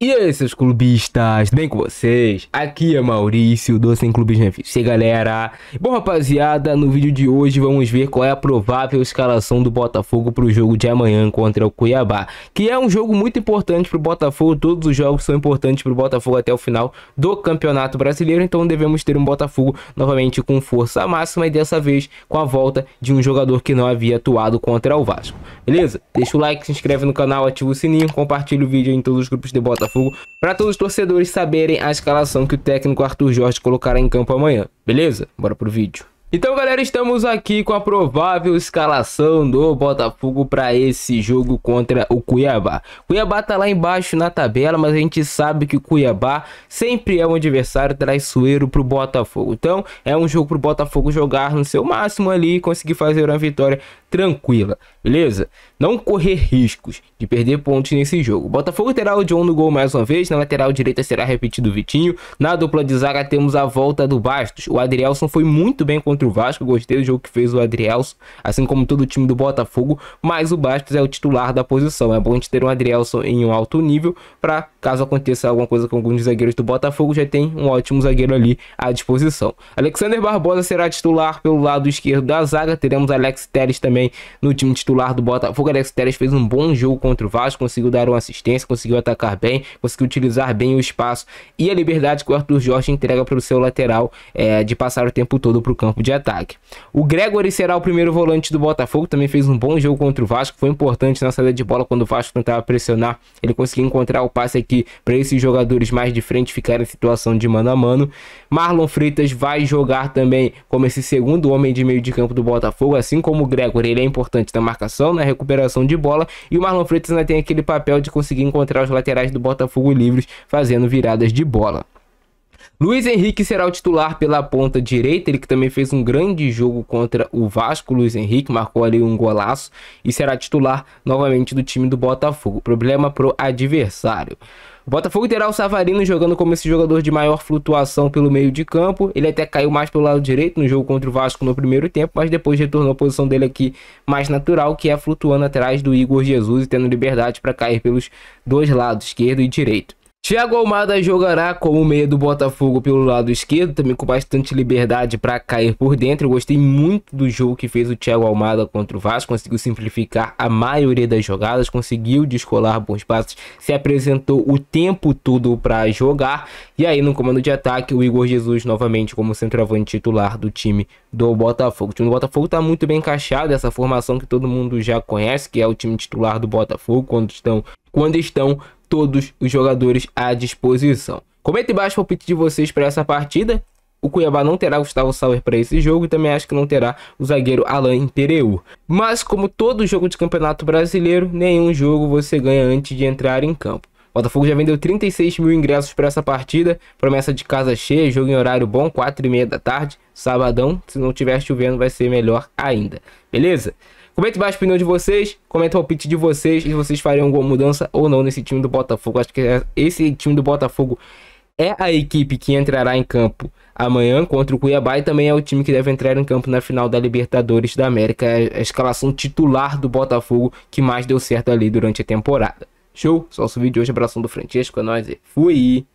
E aí, seus clubistas, tudo bem com vocês? Aqui é Maurício, do Sem E aí, galera. Bom, rapaziada, no vídeo de hoje vamos ver qual é a provável escalação do Botafogo para o jogo de amanhã contra o Cuiabá, que é um jogo muito importante para o Botafogo, todos os jogos são importantes para o Botafogo até o final do Campeonato Brasileiro, então devemos ter um Botafogo novamente com força máxima e dessa vez com a volta de um jogador que não havia atuado contra o Vasco. Beleza? Deixa o like, se inscreve no canal, ativa o sininho, compartilha o vídeo em todos os grupos de Botafogo Botafogo, para todos os torcedores saberem a escalação que o técnico Arthur Jorge colocará em campo amanhã, beleza? Bora pro vídeo. Então, galera, estamos aqui com a provável escalação do Botafogo para esse jogo contra o Cuiabá. Cuiabá tá lá embaixo na tabela, mas a gente sabe que o Cuiabá sempre é um adversário traiçoeiro pro Botafogo. Então, é um jogo pro Botafogo jogar no seu máximo ali e conseguir fazer uma vitória tranquila, beleza? Não correr riscos de perder pontos nesse jogo. Botafogo terá o John no gol mais uma vez, na lateral direita será repetido o Vitinho, na dupla de zaga temos a volta do Bastos. O Adrielson foi muito bem contra contra o Vasco. Gostei do jogo que fez o Adrielson, assim como todo o time do Botafogo, mas o Bastos é o titular da posição. É bom a gente ter um Adrielson em um alto nível para Caso aconteça alguma coisa com algum zagueiros do Botafogo, já tem um ótimo zagueiro ali à disposição. Alexander Barbosa será titular pelo lado esquerdo da zaga. Teremos Alex Teres também no time titular do Botafogo. Alex Teres fez um bom jogo contra o Vasco, conseguiu dar uma assistência, conseguiu atacar bem, conseguiu utilizar bem o espaço e a liberdade que o Arthur Jorge entrega para o seu lateral é, de passar o tempo todo para o campo de ataque. O Gregory será o primeiro volante do Botafogo, também fez um bom jogo contra o Vasco, foi importante na saída de bola quando o Vasco tentava pressionar, ele conseguiu encontrar o passe aqui para esses jogadores mais de frente ficarem em situação de mano a mano. Marlon Freitas vai jogar também como esse segundo homem de meio de campo do Botafogo, assim como o Gregor, ele é importante na marcação, na recuperação de bola, e o Marlon Freitas ainda tem aquele papel de conseguir encontrar os laterais do Botafogo livres fazendo viradas de bola. Luiz Henrique será o titular pela ponta direita, ele que também fez um grande jogo contra o Vasco, Luiz Henrique marcou ali um golaço e será titular novamente do time do Botafogo. Problema pro adversário. O Botafogo terá o Savarino jogando como esse jogador de maior flutuação pelo meio de campo. Ele até caiu mais pelo lado direito no jogo contra o Vasco no primeiro tempo, mas depois retornou à posição dele aqui mais natural, que é flutuando atrás do Igor Jesus e tendo liberdade para cair pelos dois lados, esquerdo e direito. Thiago Almada jogará como meia do Botafogo pelo lado esquerdo, também com bastante liberdade para cair por dentro. Eu gostei muito do jogo que fez o Thiago Almada contra o Vasco, conseguiu simplificar a maioria das jogadas, conseguiu descolar bons passos, se apresentou o tempo todo para jogar. E aí no comando de ataque, o Igor Jesus novamente como centroavante titular do time do Botafogo. O time do Botafogo está muito bem encaixado, essa formação que todo mundo já conhece, que é o time titular do Botafogo quando estão quando estão todos os jogadores à disposição. Comente embaixo o palpite de vocês para essa partida. O Cuiabá não terá Gustavo Sauer para esse jogo e também acho que não terá o zagueiro Alain Tereu. Mas como todo jogo de campeonato brasileiro, nenhum jogo você ganha antes de entrar em campo. O Botafogo já vendeu 36 mil ingressos para essa partida, promessa de casa cheia, jogo em horário bom, 4 e meia da tarde, sabadão, se não tiver chovendo vai ser melhor ainda, beleza? Comenta embaixo a opinião de vocês, comenta o palpite de vocês e vocês fariam alguma mudança ou não nesse time do Botafogo. Acho que é, esse time do Botafogo é a equipe que entrará em campo amanhã contra o Cuiabá e também é o time que deve entrar em campo na final da Libertadores da América. É a escalação titular do Botafogo que mais deu certo ali durante a temporada. Show? Só o vídeo de hoje. Abração do Francesco, é nóis e fui!